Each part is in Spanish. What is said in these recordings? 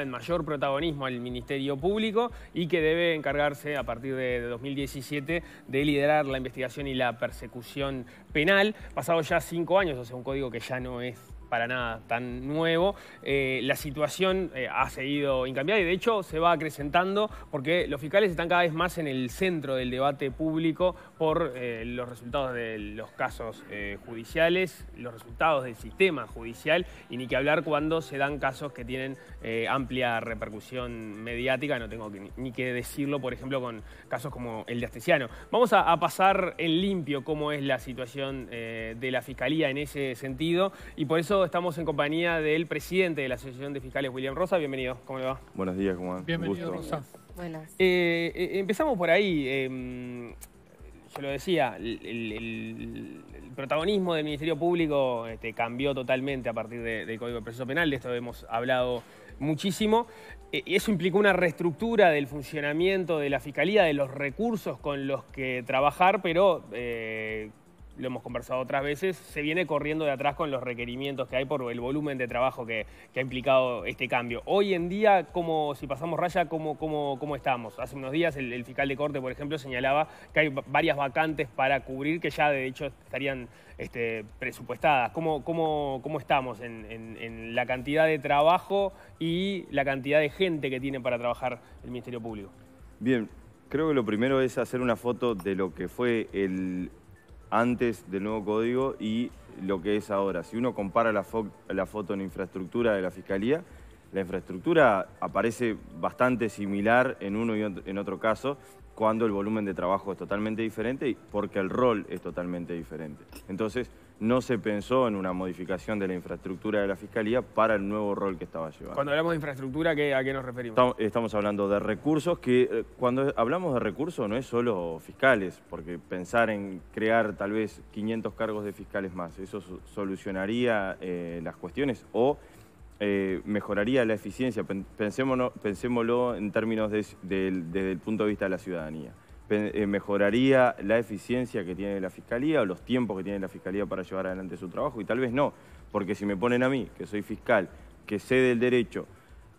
en mayor protagonismo al Ministerio Público y que debe encargarse a partir de 2017 de liderar la investigación y la persecución penal. Pasado ya cinco años, o sea, un código que ya no es para nada tan nuevo. Eh, la situación eh, ha seguido incambiada y de hecho se va acrecentando porque los fiscales están cada vez más en el centro del debate público por eh, los resultados de los casos judiciales, los resultados del sistema judicial y ni que hablar cuando se dan casos que tienen amplia repercusión mediática, no tengo ni que decirlo, por ejemplo, con casos como el de Astesiano. Vamos a pasar en limpio cómo es la situación de la Fiscalía en ese sentido y por eso Estamos en compañía del presidente de la Asociación de Fiscales, William Rosa. Bienvenido, ¿cómo le va? Buenos días, ¿cómo va? Bienvenido, gusto. Rosa. Buenas. Eh, eh, empezamos por ahí. Em, yo lo decía, el, protagonismo del Ministerio Público este, cambió totalmente a partir del Código de Proceso Penal. De esto hemos hablado muchísimo. Eh, y Eso implicó una reestructura del funcionamiento de la Fiscalía, de los recursos con los que trabajar, pero lo hemos conversado otras veces, se viene corriendo de atrás con los requerimientos que hay por el volumen de trabajo que, ha implicado este cambio. Hoy en día, como si pasamos raya, ¿cómo, cómo, cómo estamos? Hace unos días el, fiscal de corte, por ejemplo, señalaba que hay varias vacantes para cubrir que ya de hecho estarían este, presupuestadas. ¿Cómo, cómo, cómo estamos en la cantidad de trabajo y la cantidad de gente que tiene para trabajar el Ministerio Público? Bien, creo que lo primero es hacer una foto de lo que fue el antes del nuevo código y lo que es ahora. Si uno compara la, foto en infraestructura de la Fiscalía, la infraestructura aparece bastante similar en uno y en otro caso cuando el volumen de trabajo es totalmente diferente y porque el rol es totalmente diferente. Entonces, no se pensó en una modificación de la infraestructura de la Fiscalía para el nuevo rol que estaba llevando. Cuando hablamos de infraestructura, ¿a qué nos referimos? Estamos hablando de recursos que, eh, cuando hablamos de recursos, no es solo fiscales, porque pensar en crear tal vez 500 cargos de fiscales más, eso solucionaría eh, las cuestiones o eh, mejoraría la eficiencia. pensémoslo en términos desde el punto de vista de la ciudadanía. Eh, mejoraría la eficiencia que tiene la Fiscalía o los tiempos que tiene la Fiscalía para llevar adelante su trabajo y tal vez no, porque si me ponen a mí, que soy fiscal, que sé del derecho,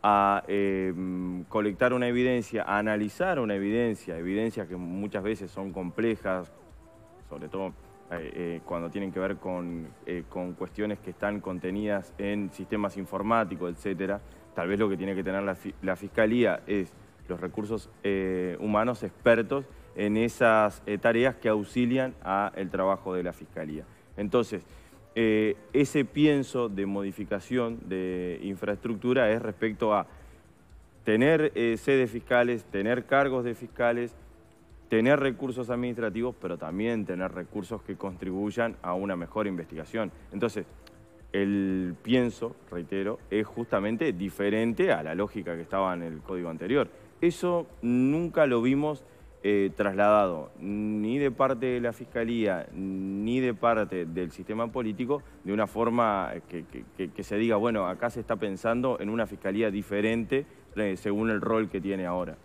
a em, colectar una evidencia, a analizar una evidencia, evidencias que muchas veces son complejas, sobre todo eh, eh, cuando tienen que ver eh, con, cuestiones que están contenidas en sistemas informáticos, etcétera, tal vez lo que tiene que tener la, Fiscalía es los recursos humanos expertos en esas tareas que auxilian al trabajo de la Fiscalía. Entonces, ese pienso de modificación de infraestructura es respecto a tener sedes fiscales, tener cargos de fiscales, tener recursos administrativos, pero también tener recursos que contribuyan a una mejor investigación. Entonces, el pienso, reitero, es justamente diferente a la lógica que estaba en el código anterior. Eso nunca lo vimos eh, trasladado ni de parte de la Fiscalía ni de parte del sistema político de una forma eh, que, se diga, bueno, acá se está pensando en una Fiscalía diferente eh, según el rol que tiene ahora.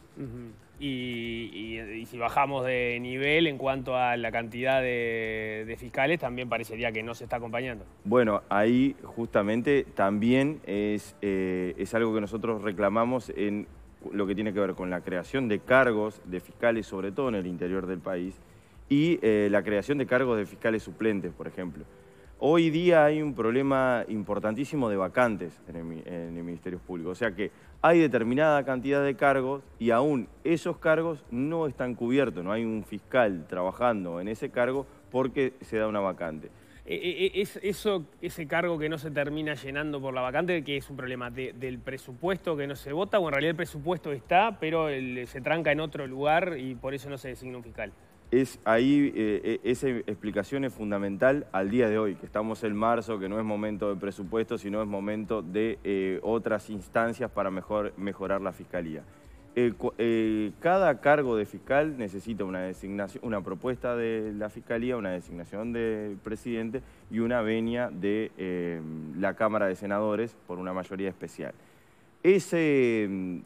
Y, si bajamos de nivel en cuanto a la cantidad de, fiscales, también parecería que no se está acompañando. Bueno, ahí justamente también eh, es, algo que nosotros reclamamos en lo que tiene que ver con la creación de cargos de fiscales, sobre todo en el interior del país, y eh, la creación de cargos de fiscales suplentes, por ejemplo. Hoy día hay un problema importantísimo de vacantes en, el, en el Ministerio Público, o sea que hay determinada cantidad de cargos y aún esos cargos no están cubiertos, no hay un fiscal trabajando en ese cargo porque se da una vacante. E, e, e, ¿Es eso, ese cargo que no se termina llenando por la vacante, que es un problema del presupuesto que no se vota, o en realidad el presupuesto está, pero se tranca en otro lugar y por eso no se designa un fiscal? es ahí eh, eh, esa explicación es fundamental al día de hoy, que estamos en marzo, que no es momento de presupuesto, sino es momento de eh, otras instancias para mejor, mejorar la fiscalía. cada cargo de fiscal necesita una una propuesta de la fiscalía, una designación del presidente y una venia de la Cámara de Senadores por una mayoría especial. Ese mm,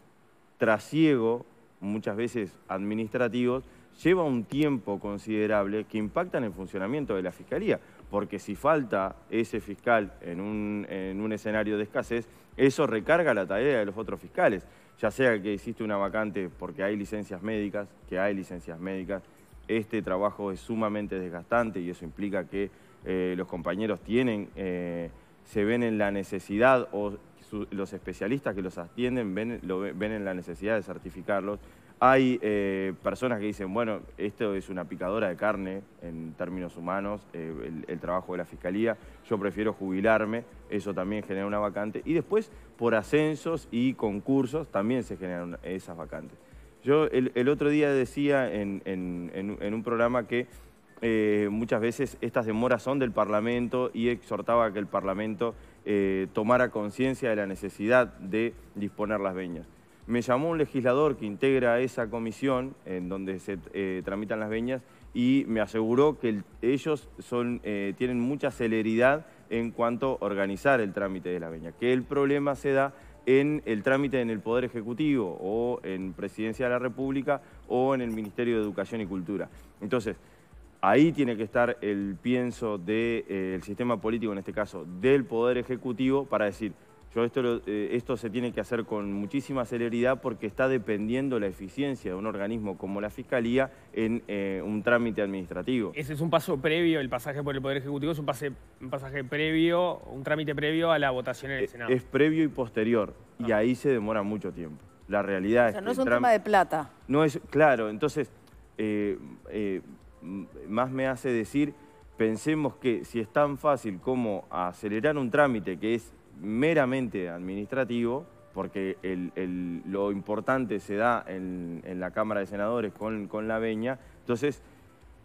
trasiego, muchas veces administrativo, lleva un tiempo considerable que impacta en el funcionamiento de la Fiscalía, porque si falta ese fiscal en un, escenario de escasez, eso recarga la tarea de los otros fiscales, ya sea que existe una vacante porque hay licencias médicas, que hay licencias médicas, este trabajo es sumamente desgastante y eso implica que eh, los compañeros tienen, eh, se ven en la necesidad o los especialistas que los atienden ven, lo, en la necesidad de certificarlos. Hay eh, personas que dicen, bueno, esto es una picadora de carne en términos humanos, eh, el, trabajo de la fiscalía, yo prefiero jubilarme, eso también genera una vacante. Y después, por ascensos y concursos, también se generan esas vacantes. Yo el, otro día decía en, un programa que eh, muchas veces estas demoras son del Parlamento y exhortaba que el Parlamento eh, tomara conciencia de la necesidad de disponer las veñas. Me llamó un legislador que integra esa comisión en donde se eh, tramitan las veñas y me aseguró que ellos son, eh, tienen mucha celeridad en cuanto a organizar el trámite de las veña, que el problema se da en el trámite en el Poder Ejecutivo o en Presidencia de la República o en el Ministerio de Educación y Cultura. Entonces, Ahí tiene que estar el pienso del eh, sistema político, en este caso del Poder Ejecutivo, para decir, yo esto, eh, esto se tiene que hacer con muchísima celeridad porque está dependiendo la eficiencia de un organismo como la Fiscalía en eh, un trámite administrativo. Ese es un paso previo, el pasaje por el Poder Ejecutivo es un, pasaje previo, un trámite previo a la votación en el Senado. Es previo y posterior, y ah. ahí se demora mucho tiempo. La realidad o sea, es no es un tema de plata. No es, claro, entonces más me hace decir, pensemos que si es tan fácil como acelerar un trámite que es meramente administrativo, porque lo importante se da en, la Cámara de Senadores con, la veña, entonces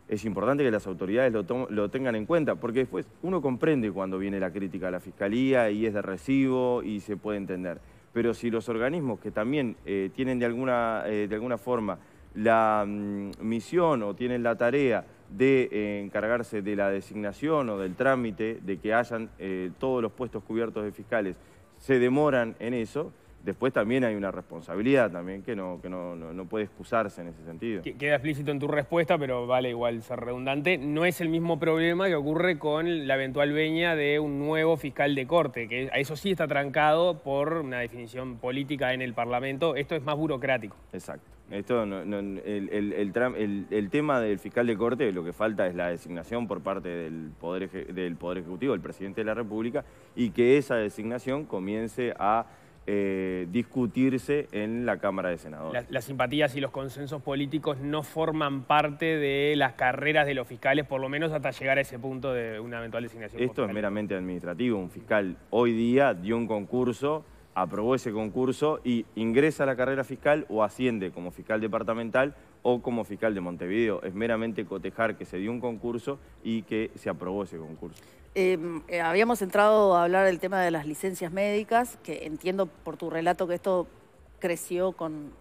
es importante que las autoridades lo, tengan en cuenta, porque después uno comprende cuando viene la crítica a la Fiscalía y es de recibo y se puede entender. Pero si los organismos que también eh, tienen de alguna, eh, de alguna forma la mm, misión o tienen la tarea de eh, encargarse de la designación o del trámite de que hayan eh, todos los puestos cubiertos de fiscales, se demoran en eso. Después también hay una responsabilidad también que no, que no, puede excusarse en ese sentido. Queda explícito en tu respuesta, pero vale igual ser redundante. No es el mismo problema que ocurre con la eventual veña de un nuevo fiscal de corte, que a eso sí está trancado por una definición política en el Parlamento. Esto es más burocrático. Exacto. Esto el, el, tema del fiscal de corte, lo que falta es la designación por parte del poder, del poder Ejecutivo, el presidente de la República, y que esa designación comience a eh, discutirse en la Cámara de Senadores. Las, simpatías y los consensos políticos no forman parte de las carreras de los fiscales, por lo menos hasta llegar a ese punto de una eventual designación. Esto es meramente administrativo. Un fiscal hoy día dio un concurso, aprobó ese concurso y ingresa a la carrera fiscal o asciende como fiscal departamental o como fiscal de Montevideo. Es meramente cotejar que se dio un concurso y que se aprobó ese concurso. Em, eh, habíamos entrado a hablar del tema de las licencias médicas, que entiendo por tu relato que esto creció con,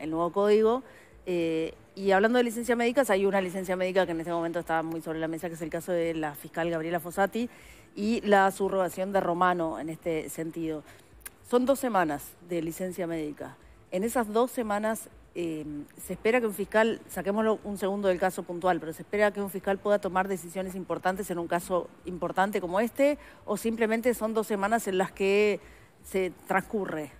el nuevo código. Eh, y hablando de licencias médicas, hay una licencia médica que en este momento está muy sobre la mesa, que es el caso de la fiscal Gabriela Fossati y la subrogación de Romano en este sentido. Son dos semanas de licencia médica. En esas dos semanas, eh, se espera que un fiscal, saquémoslo un segundo del caso puntual, pero se espera que un fiscal pueda tomar decisiones importantes en un caso importante como este, o simplemente son dos semanas en las que se transcurre.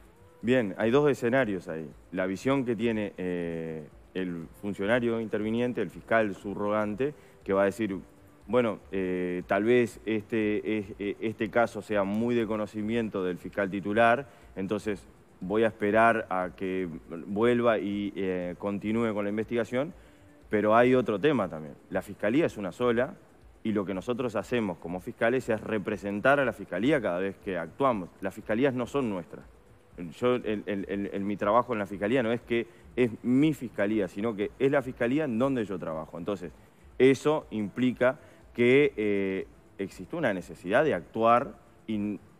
Bien, hay dos escenarios ahí. La visión que tiene eh, el funcionario interviniente, el fiscal subrogante, que va a decir, bueno, eh, tal vez este, este caso sea muy de conocimiento del fiscal titular, entonces voy a esperar a que vuelva y eh, continúe con la investigación, pero hay otro tema también. La fiscalía es una sola y lo que nosotros hacemos como fiscales es representar a la fiscalía cada vez que actuamos. Las fiscalías no son nuestras. Yo, el, mi trabajo en la fiscalía no es que es mi fiscalía, sino que es la fiscalía en donde yo trabajo. Entonces, eso implica que eh, existe una necesidad de actuar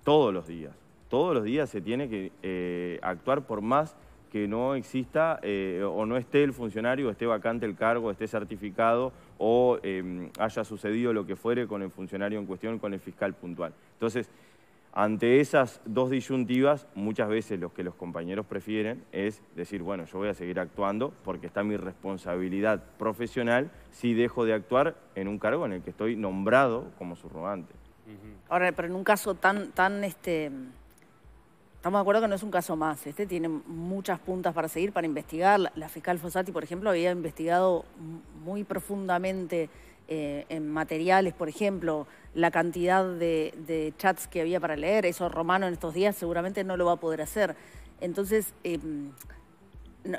todos los días todos los días se tiene que eh, actuar por más que no exista eh, o no esté el funcionario, esté vacante el cargo, esté certificado o em, haya sucedido lo que fuere con el funcionario en cuestión, con el fiscal puntual. Entonces, ante esas dos disyuntivas, muchas veces lo que los compañeros prefieren es decir, bueno, yo voy a seguir actuando porque está mi responsabilidad profesional si dejo de actuar en un cargo en el que estoy nombrado como subrogante. Ahora, pero en un caso tan, tan este, Estamos de acuerdo que no es un caso más. Este tiene muchas puntas para seguir, para investigar. La fiscal Fossati, por ejemplo, había investigado muy profundamente eh, en materiales, por ejemplo, la cantidad de, chats que había para leer. Eso Romano en estos días seguramente no lo va a poder hacer. Entonces, eh,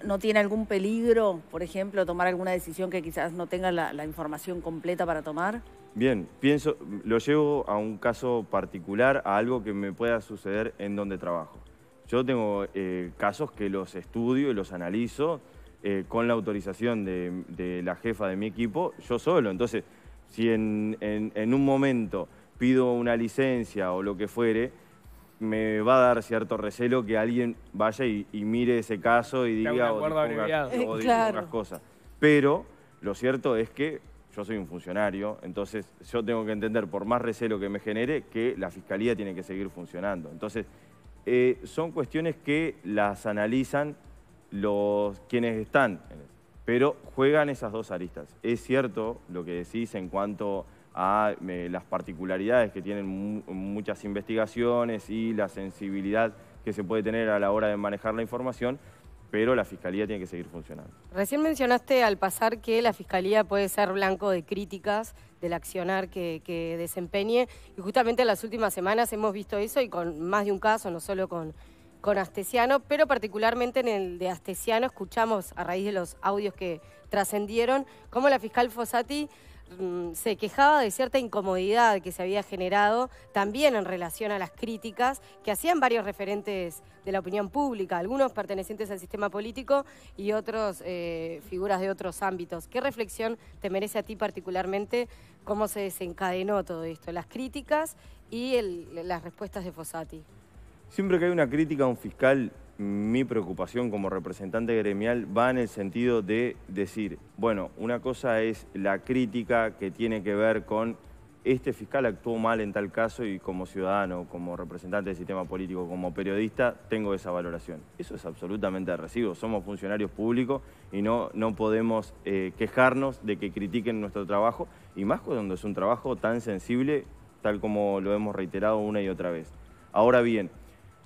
no, tiene algún peligro, por ejemplo, tomar alguna decisión que quizás no tenga la información completa para tomar? Bien, pienso, lo llevo a un caso particular, a algo que me pueda suceder en donde trabajo. Yo tengo eh, casos que los estudio y los analizo eh, con la autorización de, la jefa de mi equipo, yo solo. Entonces, si en, un momento pido una licencia o lo que fuere, me va a dar cierto recelo que alguien vaya y, mire ese caso y diga o, diga, otras eh, cosas. Pero lo cierto es que yo soy un funcionario, entonces yo tengo que entender, por más recelo que me genere, que la fiscalía tiene que seguir funcionando. Entonces, eh, son cuestiones que las analizan los quienes están, pero juegan esas dos aristas. Es cierto lo que decís en cuanto a eh, las particularidades que tienen muchas investigaciones y la sensibilidad que se puede tener a la hora de manejar la información, pero la fiscalía tiene que seguir funcionando. Recién mencionaste al pasar que la fiscalía puede ser blanco de críticas del accionar que, desempeñe y justamente en las últimas semanas hemos visto eso y con más de un caso, no solo con con Astesiano, pero particularmente en el de Astesiano escuchamos a raíz de los audios que trascendieron cómo la fiscal Fossati Mm, se quejaba de cierta incomodidad que se había generado también en relación a las críticas que hacían varios referentes de la opinión pública, algunos pertenecientes al sistema político y otros eh, figuras de otros ámbitos. ¿Qué reflexión te merece a ti particularmente cómo se desencadenó todo esto, las críticas y las respuestas de Fossati? Siempre que hay una crítica a un fiscal, mi preocupación como representante gremial va en el sentido de decir, bueno, una cosa es la crítica que tiene que ver con este fiscal actuó mal en tal caso y como ciudadano, como representante del sistema político, como periodista, tengo esa valoración. Eso es absolutamente de recibo. Somos funcionarios públicos y no, no podemos eh, quejarnos de que critiquen nuestro trabajo, y más cuando es un trabajo tan sensible, tal como lo hemos reiterado una y otra vez. Ahora bien,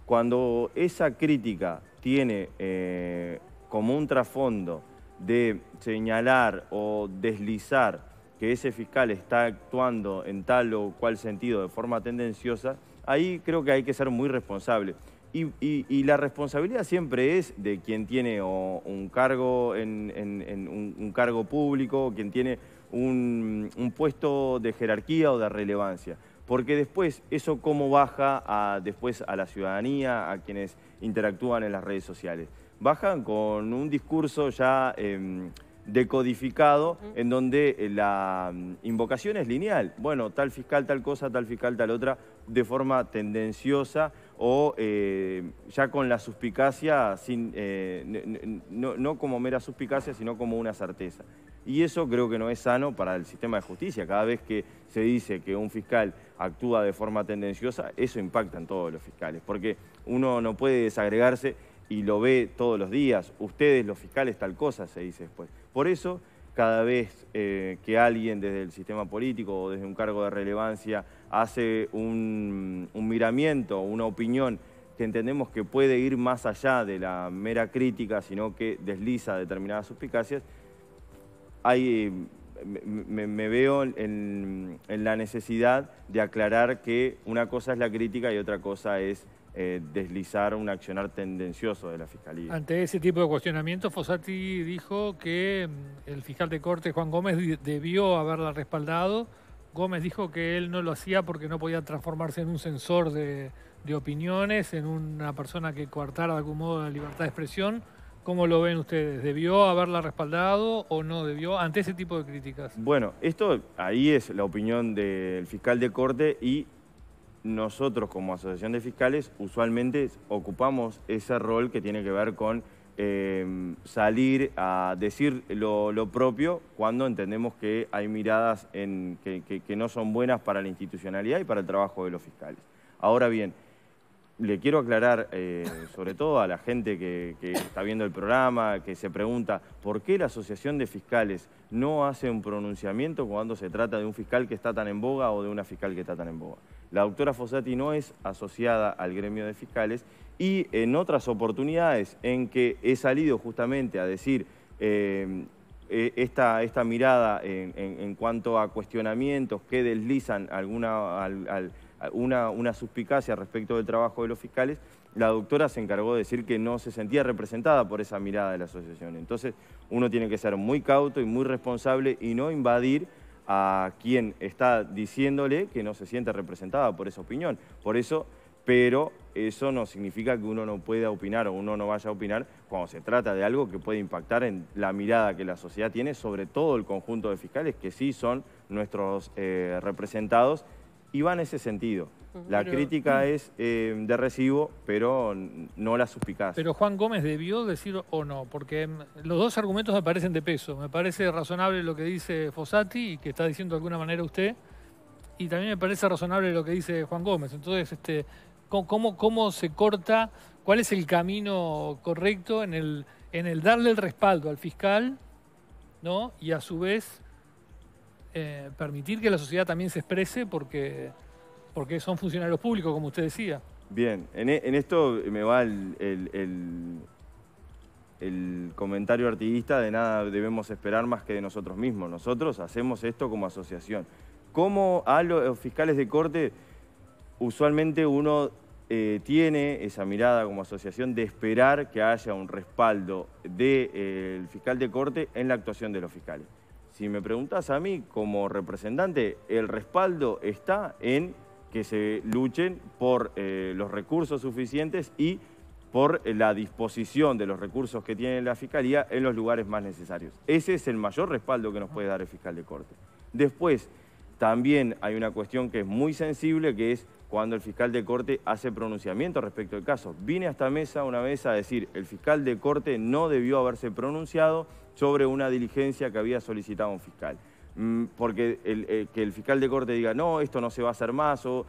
cuando esa crítica tiene eh, como un trasfondo de señalar o deslizar que ese fiscal está actuando en tal o cual sentido de forma tendenciosa, ahí creo que hay que ser muy responsable. Y, la responsabilidad siempre es de quien tiene un cargo en, un, cargo público, quien tiene un puesto de jerarquía o de relevancia porque después eso cómo baja después a la ciudadanía, a quienes interactúan en las redes sociales. Bajan con un discurso ya em, decodificado en donde eh, la mm, invocación es lineal. Bueno, tal fiscal tal cosa, tal fiscal tal otra, de forma tendenciosa o eh, ya con la suspicacia, eh, no como mera suspicacia, sino como una certeza y eso creo que no es sano para el sistema de justicia. Cada vez que se dice que un fiscal actúa de forma tendenciosa, eso impacta en todos los fiscales, porque uno no puede desagregarse y lo ve todos los días. Ustedes, los fiscales, tal cosa, se dice después. Por eso, cada vez eh, que alguien desde el sistema político o desde un cargo de relevancia hace un, un miramiento, una opinión que entendemos que puede ir más allá de la mera crítica, sino que desliza determinadas suspicacias, hay, me, veo en, la necesidad de aclarar que una cosa es la crítica y otra cosa es eh, deslizar un accionar tendencioso de la Fiscalía. Ante ese tipo de cuestionamiento, Fossati dijo que mm, el fiscal de corte, Juan Gómez, debió haberla respaldado. Gómez dijo que él no lo hacía porque no podía transformarse en un censor de opiniones, en una persona que coartara de algún modo la libertad de expresión. ¿Cómo lo ven ustedes? ¿Debió haberla respaldado o no debió ante ese tipo de críticas? Bueno, esto ahí es la opinión del fiscal de corte y nosotros como asociación de fiscales usualmente ocupamos ese rol que tiene que ver con em, salir a decir lo, propio cuando entendemos que hay miradas en, que, que no son buenas para la institucionalidad y para el trabajo de los fiscales. Ahora bien, le quiero aclarar, eh, sobre todo a la gente que, está viendo el programa, que se pregunta por qué la Asociación de Fiscales no hace un pronunciamiento cuando se trata de un fiscal que está tan en boga o de una fiscal que está tan en boga. La doctora Fossati no es asociada al gremio de fiscales y en otras oportunidades en que he salido justamente a decir eh, eh, esta, esta, mirada en, cuanto a cuestionamientos que deslizan alguna... al, una, suspicacia respecto del trabajo de los fiscales, la doctora se encargó de decir que no se sentía representada por esa mirada de la asociación. Entonces, uno tiene que ser muy cauto y muy responsable y no invadir a quien está diciéndole que no se siente representada por esa opinión. Por eso, pero eso no significa que uno no pueda opinar o uno no vaya a opinar cuando se trata de algo que puede impactar en la mirada que la sociedad tiene sobre todo el conjunto de fiscales que sí son nuestros eh, representados y va en ese sentido. La crítica mm. es eh, de recibo, pero no la suspicaz. Pero Juan Gómez debió decir o no, porque mm, los dos argumentos me parecen de peso. Me parece razonable lo que dice Fossati y que está diciendo de alguna manera usted, y también me parece razonable lo que dice Juan Gómez. Entonces, este, ¿cómo, cómo se corta? ¿Cuál es el camino correcto en el, en el darle el respaldo al fiscal ¿no? y a su vez eh, permitir que la sociedad también se exprese porque, porque son funcionarios públicos, como usted decía. Bien, en, e, esto me va el, comentario artiguista de nada debemos esperar más que de nosotros mismos. Nosotros hacemos esto como asociación. ¿Cómo a los fiscales de corte usualmente uno eh, tiene esa mirada como asociación de esperar que haya un respaldo del eh, fiscal de corte en la actuación de los fiscales si me preguntas a mí como representante, el respaldo está en que se luchen por eh, los recursos suficientes y por la disposición de los recursos que tiene la Fiscalía en los lugares más necesarios. Ese es el mayor respaldo que nos puede dar el fiscal de corte. Después, también hay una cuestión que es muy sensible, que es cuando el fiscal de corte hace pronunciamiento respecto al caso. Vine a esta mesa una vez a decir, el fiscal de corte no debió haberse pronunciado sobre una diligencia que había solicitado un fiscal. Mm, porque el, eh, que el fiscal de corte diga, no, esto no se va a hacer más, o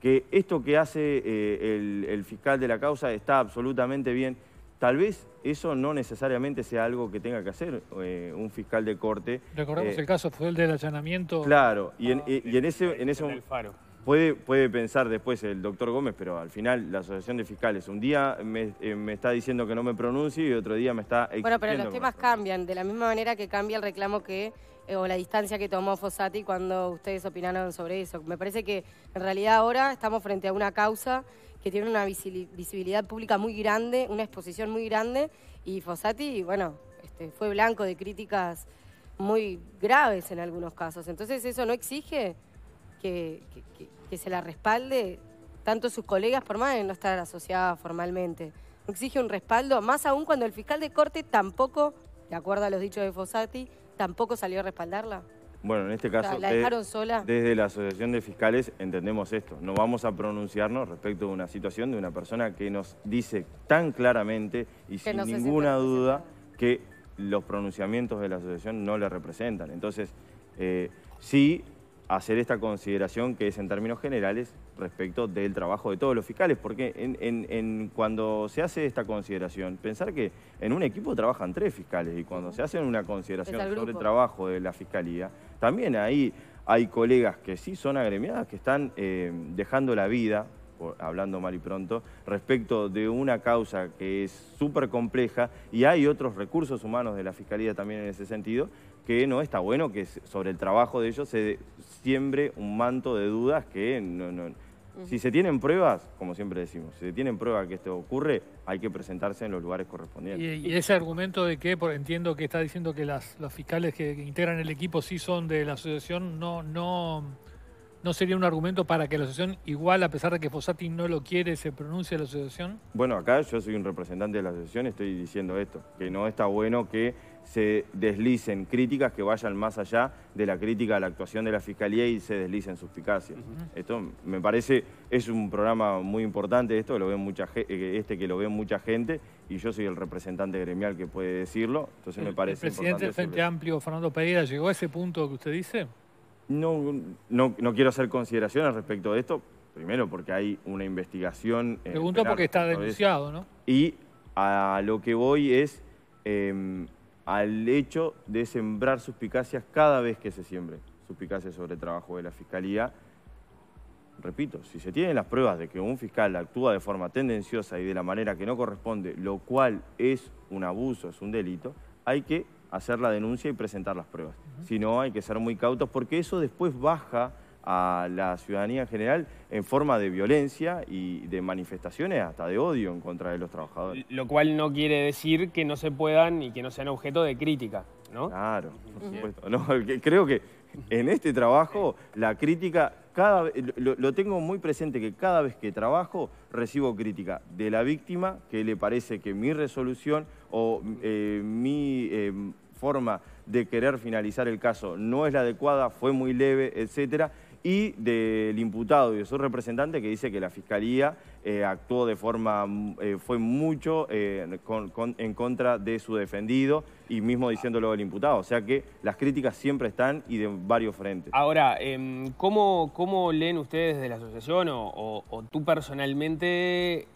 que esto que hace eh, el fiscal de la causa está absolutamente bien. Tal vez eso no necesariamente sea algo que tenga que hacer eh, un fiscal de corte. Recordemos eh, el caso, fue el del allanamiento. Claro, y en, ah, eh, ese... En ese Puede, pensar después el doctor Gómez, pero al final la Asociación de Fiscales un día me, está diciendo que no me pronuncie y otro día me está Bueno, pero los temas cambian, de la misma manera que cambia el reclamo que o la distancia que tomó Fossati cuando ustedes opinaron sobre eso. Me parece que en realidad ahora estamos frente a una causa que tiene una visibilidad pública muy grande, una exposición muy grande, y Fossati, bueno, este, fue blanco de críticas muy graves en algunos casos. Entonces eso no exige que, que se la respalde tanto sus colegas, por más de no estar asociada formalmente. No exige un respaldo, más aún cuando el fiscal de corte tampoco, de acuerdo a los dichos de Fossati, tampoco salió a respaldarla. Bueno, en este caso, desde la Asociación de Fiscales entendemos esto. No vamos a pronunciarnos respecto de una situación de una persona que nos dice tan claramente y sin ninguna duda que los pronunciamientos de la asociación no le representan. Entonces, eh, sí hacer esta consideración que es en términos generales respecto del trabajo de todos los fiscales, porque en, cuando se hace esta consideración, pensar que en un equipo trabajan tres fiscales y cuando se hace una consideración sobre el trabajo de la fiscalía, también ahí hay colegas que sí son agremiadas, que están eh, dejando la vida, hablando mal y pronto, respecto de una causa que es súper compleja y hay otros recursos humanos de la fiscalía también en ese sentido que no está bueno que sobre el trabajo de ellos se siembre un manto de dudas que no, no. Si se tienen pruebas, como siempre decimos, si se tienen pruebas que esto ocurre, hay que presentarse en los lugares correspondientes. Y, ese argumento de que, por, entiendo que está diciendo que las, los fiscales que, integran el equipo sí son de la asociación, no, no, ¿No sería un argumento para que la asociación, igual a pesar de que Fossati no lo quiere, se pronuncie la asociación? Bueno, acá yo soy un representante de la asociación, estoy diciendo esto, que no está bueno que se deslicen críticas que vayan más allá de la crítica a la actuación de la Fiscalía y se deslicen suspicacias. Uh Esto me parece, es un programa muy importante esto, lo ve mucha, eh, este que lo ve mucha gente y yo soy el representante gremial que puede decirlo, entonces me parece ¿El presidente del Frente Amplio, Fernando Pereira, llegó a ese punto que usted dice? No, no, quiero hacer consideraciones respecto de esto, primero porque hay una investigación... Eh, Pregunto porque está denunciado, ¿no? Y a lo que voy es... Em, al hecho de sembrar suspicacias cada vez que se siembre suspicacias sobre el trabajo de la Fiscalía. Repito, si se tienen las pruebas de que un fiscal actúa de forma tendenciosa y de la manera que no corresponde, lo cual es un abuso, es un delito, hay que hacer la denuncia y presentar las pruebas. Si no, hay que ser muy cautos porque eso después baja a la ciudadanía en general en forma de violencia y de manifestaciones hasta de odio en contra de los trabajadores. Lo cual no quiere decir que no se puedan y que no sean objeto de crítica, ¿no? Claro, por supuesto. creo que en este trabajo la crítica, cada, lo, tengo muy presente que cada vez que trabajo recibo crítica de la víctima que le parece que mi resolución o eh, mi... Eh, forma de querer finalizar el caso no es la adecuada, fue muy leve, etcétera y del imputado y de su representante que dice que la Fiscalía eh, actuó de forma, eh, fue mucho eh, en contra de su defendido y mismo diciéndolo del imputado. O sea que las críticas siempre están y de varios frentes. Ahora, em, ¿cómo, ¿cómo, leen ustedes de la asociación o, tú personalmente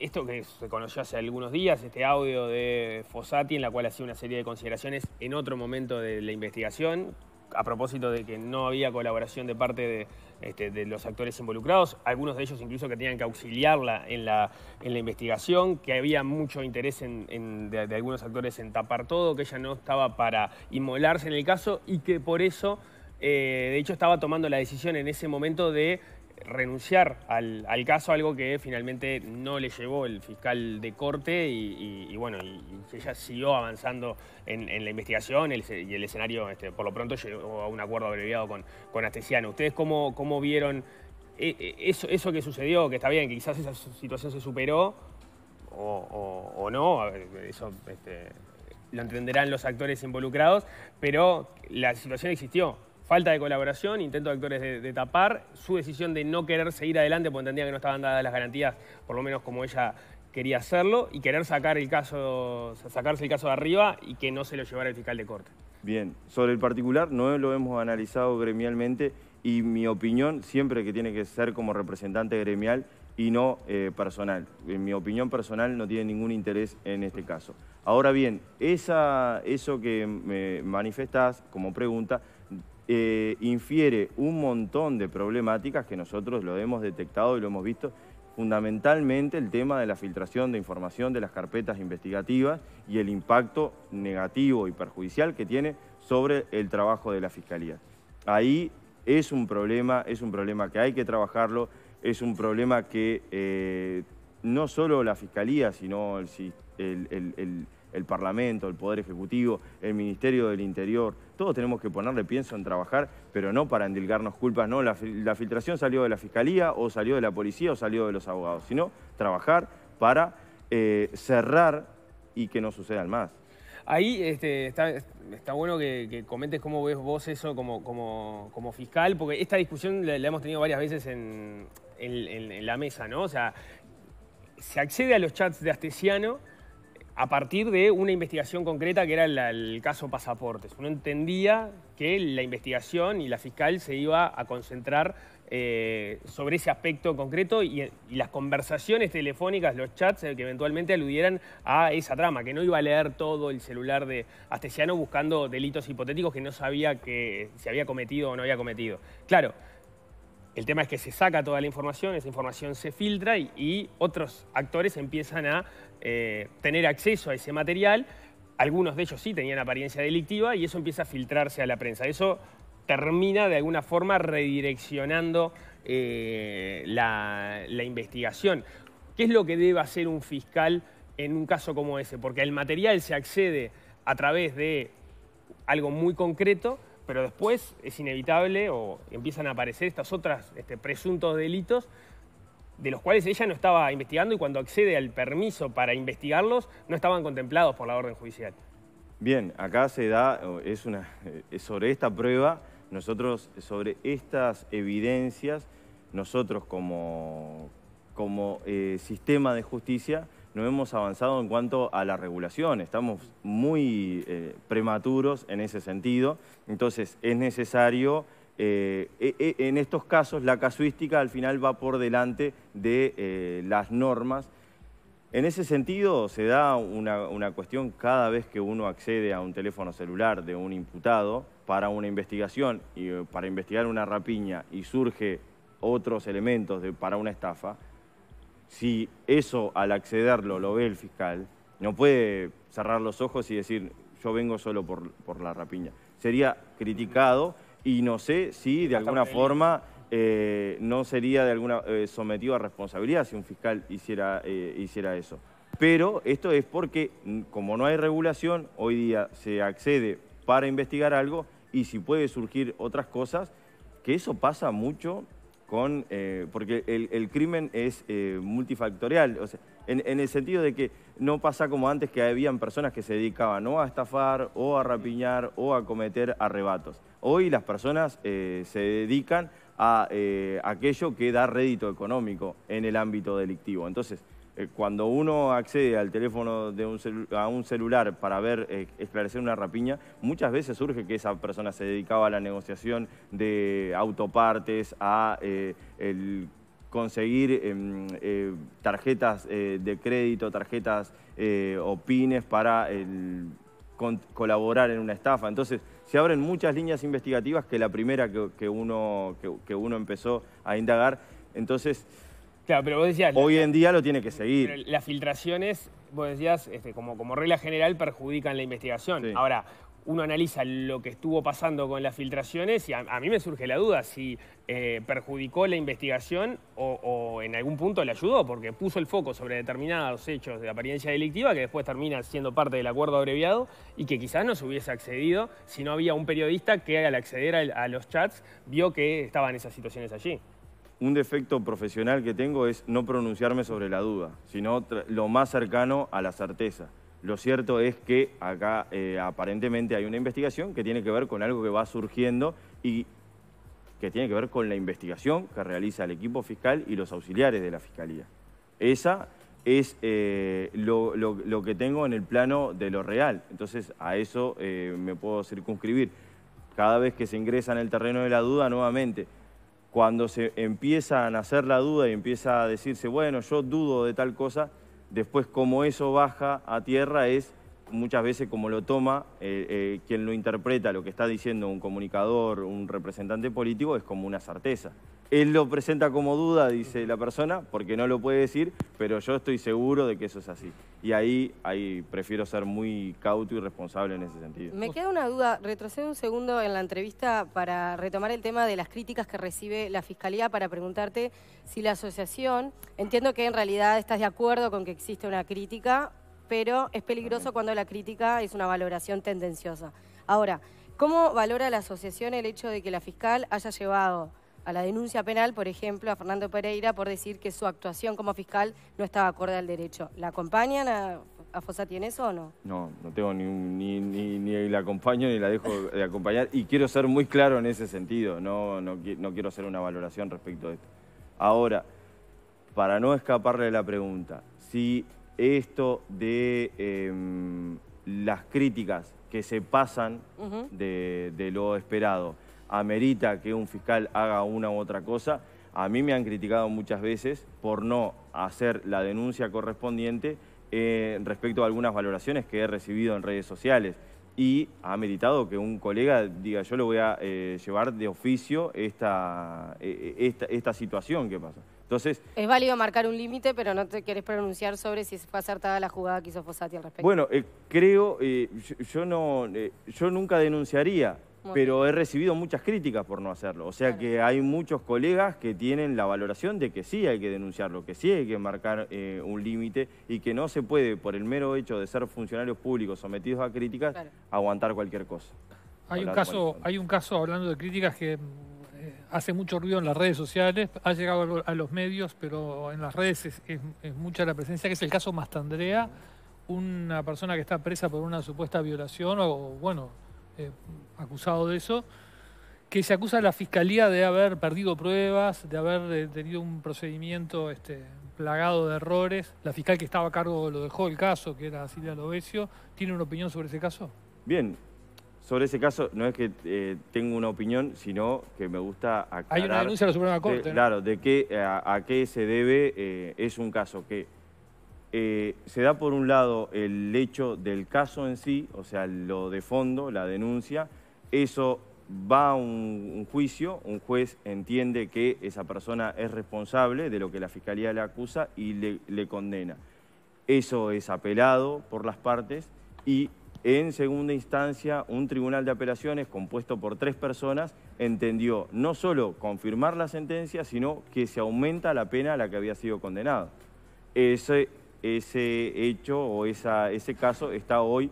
esto que se conoció hace algunos días, este audio de Fossati en la cual hacía una serie de consideraciones en otro momento de la investigación, a propósito de que no había colaboración de parte este, de, los actores involucrados, algunos de ellos incluso que tenían que auxiliarla en la, investigación, que había mucho interés de, algunos actores en tapar todo, que ella no estaba para inmolarse en el caso y que por eso... Eh, de hecho, estaba tomando la decisión en ese momento de renunciar al, caso, algo que finalmente no le llevó el fiscal de corte y, bueno, y, ella siguió avanzando en, la investigación y el escenario, este, por lo pronto, llegó a un acuerdo abreviado con, con Astesiano. ¿Ustedes cómo, cómo vieron eh, eh, eso, eso que sucedió? Que está bien, que quizás esa situación se superó o, no, eso este, lo entenderán los actores involucrados, pero la situación existió falta de colaboración, intento de actores de, tapar, su decisión de no querer seguir adelante porque entendía que no estaban dadas las garantías, por lo menos como ella quería hacerlo, y querer sacar el caso, sacarse el caso de arriba y que no se lo llevara el fiscal de corte. Bien, sobre el particular no lo hemos analizado gremialmente y mi opinión siempre que tiene que ser como representante gremial y no eh, personal. En mi opinión personal no tiene ningún interés en este caso. Ahora bien, esa, eso que me eh, manifestás como pregunta eh, infiere un montón de problemáticas que nosotros lo hemos detectado y lo hemos visto, fundamentalmente el tema de la filtración de información de las carpetas investigativas y el impacto negativo y perjudicial que tiene sobre el trabajo de la Fiscalía. Ahí es un problema, es un problema que hay que trabajarlo, es un problema que eh, no solo la Fiscalía, sino el, el, el, el el Parlamento, el Poder Ejecutivo, el Ministerio del Interior. Todos tenemos que ponerle pienso en trabajar, pero no para endilgarnos culpas, no, la, filtración salió de la Fiscalía o salió de la Policía o salió de los abogados, sino trabajar para eh, cerrar y que no sucedan más. Ahí este, está, bueno que, comentes cómo ves vos eso como, fiscal, porque esta discusión la, hemos tenido varias veces en, la mesa, ¿no? O sea, se accede a los chats de Astesiano a partir de una investigación concreta que era el caso Pasaportes. Uno entendía que la investigación y la fiscal se iba a concentrar eh, sobre ese aspecto concreto y, las conversaciones telefónicas, los chats eh, que eventualmente aludieran a esa trama, que no iba a leer todo el celular de Astesiano buscando delitos hipotéticos que no sabía que se había cometido o no había cometido. Claro, el tema es que se saca toda la información, esa información se filtra y otros actores empiezan a eh, tener acceso a ese material. Algunos de ellos sí tenían apariencia delictiva y eso empieza a filtrarse a la prensa. Eso termina de alguna forma redireccionando eh, la, investigación. ¿Qué es lo que debe hacer un fiscal en un caso como ese? Porque el material se accede a través de algo muy concreto, pero después es inevitable o empiezan a aparecer estos otros este, presuntos delitos de los cuales ella no estaba investigando y cuando accede al permiso para investigarlos no estaban contemplados por la orden judicial. Bien, acá se da, es, una, eh, sobre esta prueba, nosotros sobre estas evidencias, nosotros como, como eh, sistema de justicia no hemos avanzado en cuanto a la regulación, estamos muy eh, prematuros en ese sentido, entonces es necesario eh, eh, eh, en estos casos la casuística al final va por delante de las normas. En ese sentido se da una, cuestión cada vez que uno accede a un teléfono celular de un imputado para una investigación y para investigar una rapiña y surge otros elementos para una estafa, si eso al accederlo lo ve el fiscal, no puede cerrar los ojos y decir yo vengo solo por la rapiña. Sería criticado y no sé si de alguna forma eh, no sería de alguna eh, sometido a responsabilidad si un fiscal hiciera, eh, hiciera eso. Pero esto es porque, mm, como no hay regulación, hoy día se accede para investigar algo y si puede surgir otras cosas, que eso pasa mucho con... porque el, crimen es multifactorial, o sea, en, en el sentido de que no pasa como antes que habían personas que se dedicaban o a estafar, o a rapiñar, o a cometer arrebatos. Hoy las personas eh, se dedican a eh, aquello que da rédito económico en el ámbito delictivo. Entonces, eh, cuando uno accede al teléfono de un celular para ver esclarecer una rapiña, muchas veces surge que esa persona se dedicaba a la negociación de autopartes, a conseguir em, tarjetas de crédito, tarjetas o pines para el colaborar en una estafa. Entonces, se abren muchas líneas investigativas que la primera que, uno, que, uno empezó a indagar. Entonces, claro, pero hoy en día lo tiene que seguir. las filtraciones, vos decías, este, como, como regla general, perjudican la investigación. Ahora, uno analiza lo que estuvo pasando con las filtraciones y a, mí me surge la duda si eh, perjudicó la investigación o, en algún punto le ayudó, porque puso el foco sobre determinados hechos de apariencia delictiva que después termina siendo parte del acuerdo abreviado y que quizás no se hubiese accedido si no había un periodista que al acceder a, a los chats vio que estaban esas situaciones allí. Un defecto profesional que tengo es no pronunciarme sobre la duda, sino lo más cercano a la certeza. Lo cierto es que acá eh, aparentemente hay una investigación que tiene que ver con algo que va surgiendo y que tiene que ver con la investigación que realiza el equipo fiscal y los auxiliares de la fiscalía. Esa es eh, lo, que tengo en el plano de lo real. Entonces, a eso eh, me puedo circunscribir. Cada vez que se ingresa en el terreno de la duda, nuevamente, cuando se empieza a nacer la duda y empieza a decirse, bueno, yo dudo de tal cosa, Después, como eso baja a tierra es muchas veces como lo toma eh, eh, quien lo interpreta, lo que está diciendo un comunicador, un representante político, es como una certeza. Él lo presenta como duda, dice la persona, porque no lo puede decir, pero yo estoy seguro de que eso es así. Y ahí, prefiero ser muy cauto y responsable en ese sentido. Me queda una duda, retrocedo un segundo en la entrevista para retomar el tema de las críticas que recibe la Fiscalía para preguntarte si la asociación, entiendo que en realidad estás de acuerdo con que existe una crítica, pero es peligroso cuando la crítica es una valoración tendenciosa. Ahora, ¿cómo valora la asociación el hecho de que la fiscal haya llevado a la denuncia penal, por ejemplo, a Fernando Pereira por decir que su actuación como fiscal no estaba acorde al derecho. ¿La acompañan a, Fosa tiene eso o no? No, no tengo ni, ni, la acompaño ni la dejo de acompañar y quiero ser muy claro en ese sentido, no, no, quiero hacer una valoración respecto a esto. Ahora, para no escaparle la pregunta, si esto de em, las críticas que se pasan de lo esperado amerita que un fiscal haga una u otra cosa. A mí me han criticado muchas veces por no hacer la denuncia correspondiente eh, respecto a algunas valoraciones que he recibido en redes sociales y ha meditado que un colega diga yo lo voy a eh, llevar de oficio esta, eh, esta, situación que pasa. Entonces, es válido marcar un límite, pero no te querés pronunciar sobre si fue acertada la jugada que hizo Fossati al respecto. Bueno, creo, no, yo nunca denunciaría pero he recibido muchas críticas por no hacerlo. O sea que hay muchos colegas que tienen la valoración de que sí hay que denunciarlo, que sí hay que marcar eh, un límite y que no se puede, por el mero hecho de ser funcionarios públicos sometidos a críticas, aguantar cualquier cosa. Hay un, caso, hay un caso, hablando de críticas, que eh, hace mucho ruido en las redes sociales, ha llegado a, los medios, pero en las redes es, es mucha la presencia, que es el caso Mastandrea, una persona que está presa por una supuesta violación o, bueno, eh, acusado de eso, que se acusa a la fiscalía de haber perdido pruebas, de haber eh, tenido un procedimiento este, plagado de errores. La fiscal que estaba a cargo lo dejó el caso, que era Silvia Lovesio. ¿Tiene una opinión sobre ese caso? Bien, sobre ese caso no es que eh, tengo una opinión, sino que me gusta aclarar... Hay una denuncia de la Suprema Corte. Claro, de que a, qué se debe. es un caso que eh, se da por un lado el hecho del caso en sí, o sea, lo de fondo, la denuncia, eso va a un, juicio, un juez entiende que esa persona es responsable de lo que la fiscalía le acusa y le, condena. Eso es apelado por las partes y en segunda instancia un tribunal de apelaciones compuesto por tres personas entendió no solo confirmar la sentencia, sino que se aumenta la pena a la que había sido condenado. Ese ese hecho o ese caso está hoy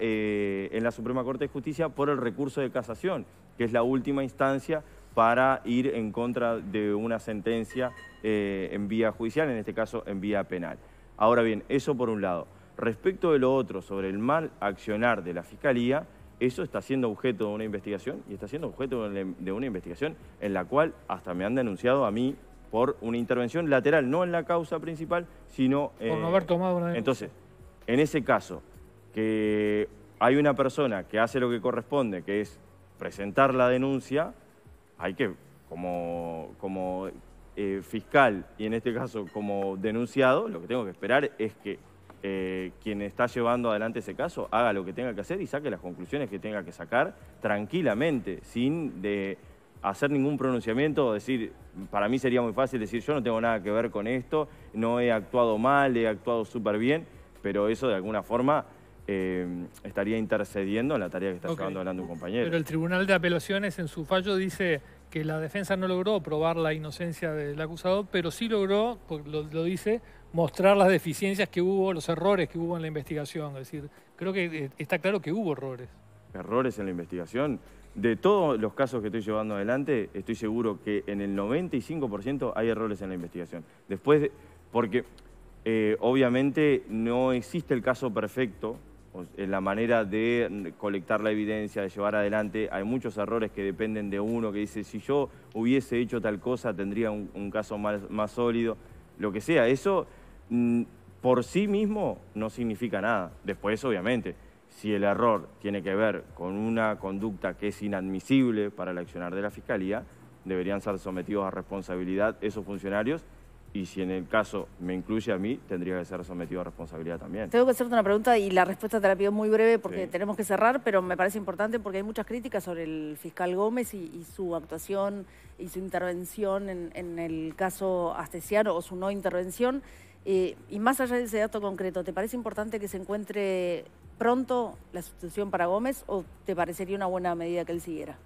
eh, en la Suprema Corte de Justicia por el recurso de casación, que es la última instancia para ir en contra de una sentencia eh, en vía judicial, en este caso en vía penal. Ahora bien, eso por un lado. Respecto de lo otro, sobre el mal accionar de la Fiscalía, eso está siendo objeto de una investigación y está siendo objeto de una investigación en la cual hasta me han denunciado a mí por una intervención lateral, no en la causa principal, sino... Por no eh, haber tomado una Entonces, en ese caso, que hay una persona que hace lo que corresponde, que es presentar la denuncia, hay que, como, como eh, fiscal y en este caso como denunciado, lo que tengo que esperar es que eh, quien está llevando adelante ese caso haga lo que tenga que hacer y saque las conclusiones que tenga que sacar tranquilamente, sin de hacer ningún pronunciamiento, decir, para mí sería muy fácil decir, yo no tengo nada que ver con esto, no he actuado mal, he actuado súper bien, pero eso de alguna forma eh, estaría intercediendo en la tarea que está okay. hablando un compañero. Pero el Tribunal de Apelaciones en su fallo dice que la defensa no logró probar la inocencia del acusado, pero sí logró, lo dice, mostrar las deficiencias que hubo, los errores que hubo en la investigación. Es decir, creo que eh, está claro que hubo errores. ¿Errores en la investigación? de todos los casos que estoy llevando adelante, estoy seguro que en el 95% hay errores en la investigación. Después, porque eh, obviamente no existe el caso perfecto en la manera de colectar la evidencia, de llevar adelante. Hay muchos errores que dependen de uno, que dice, si yo hubiese hecho tal cosa, tendría un, caso más, sólido, lo que sea. Eso mm, por sí mismo no significa nada. Después, obviamente si el error tiene que ver con una conducta que es inadmisible para el accionar de la Fiscalía, deberían ser sometidos a responsabilidad esos funcionarios y si en el caso me incluye a mí, tendría que ser sometido a responsabilidad también. Tengo que hacerte una pregunta y la respuesta te la pido muy breve porque tenemos que cerrar, pero me parece importante porque hay muchas críticas sobre el fiscal Gómez y, su actuación y su intervención en, el caso Astesiano o su no intervención. Eh, y más allá de ese dato concreto, ¿te parece importante que se encuentre pronto la sustitución para Gómez o te parecería una buena medida que él siguiera?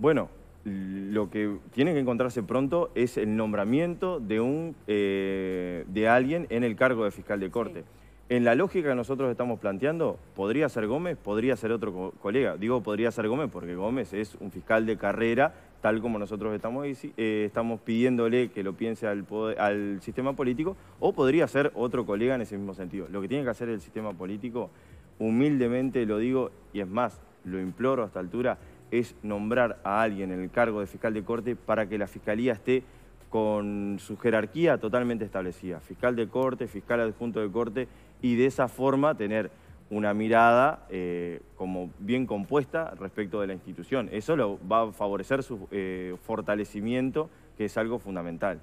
Bueno, lo que tiene que encontrarse pronto es el nombramiento de, un, eh, de alguien en el cargo de fiscal de corte. En la lógica que nosotros estamos planteando, podría ser Gómez, podría ser otro colega. Digo, podría ser Gómez porque Gómez es un fiscal de carrera, tal como nosotros estamos, eh, estamos pidiéndole que lo piense al, al sistema político, o podría ser otro colega en ese mismo sentido. Lo que tiene que hacer el sistema político humildemente lo digo, y es más, lo imploro a esta altura, es nombrar a alguien en el cargo de fiscal de corte para que la fiscalía esté con su jerarquía totalmente establecida. Fiscal de corte, fiscal adjunto de corte, y de esa forma tener una mirada eh, como bien compuesta respecto de la institución. Eso lo va a favorecer su eh, fortalecimiento, que es algo fundamental.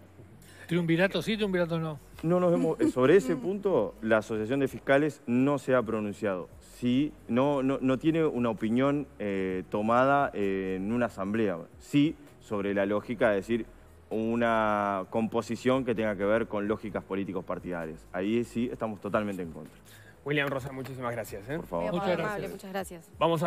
¿Triunvirato sí, triunvirato no? No nos eh, sobre ese punto, la Asociación de Fiscales no se ha pronunciado. Sí, no, no, tiene una opinión eh, tomada eh, en una asamblea. Sí, sobre la lógica de decir una composición que tenga que ver con lógicas políticos partidarias. Ahí sí estamos totalmente en contra. William Rosa, muchísimas gracias. Por favor. Muchas gracias. muchas gracias. Vamos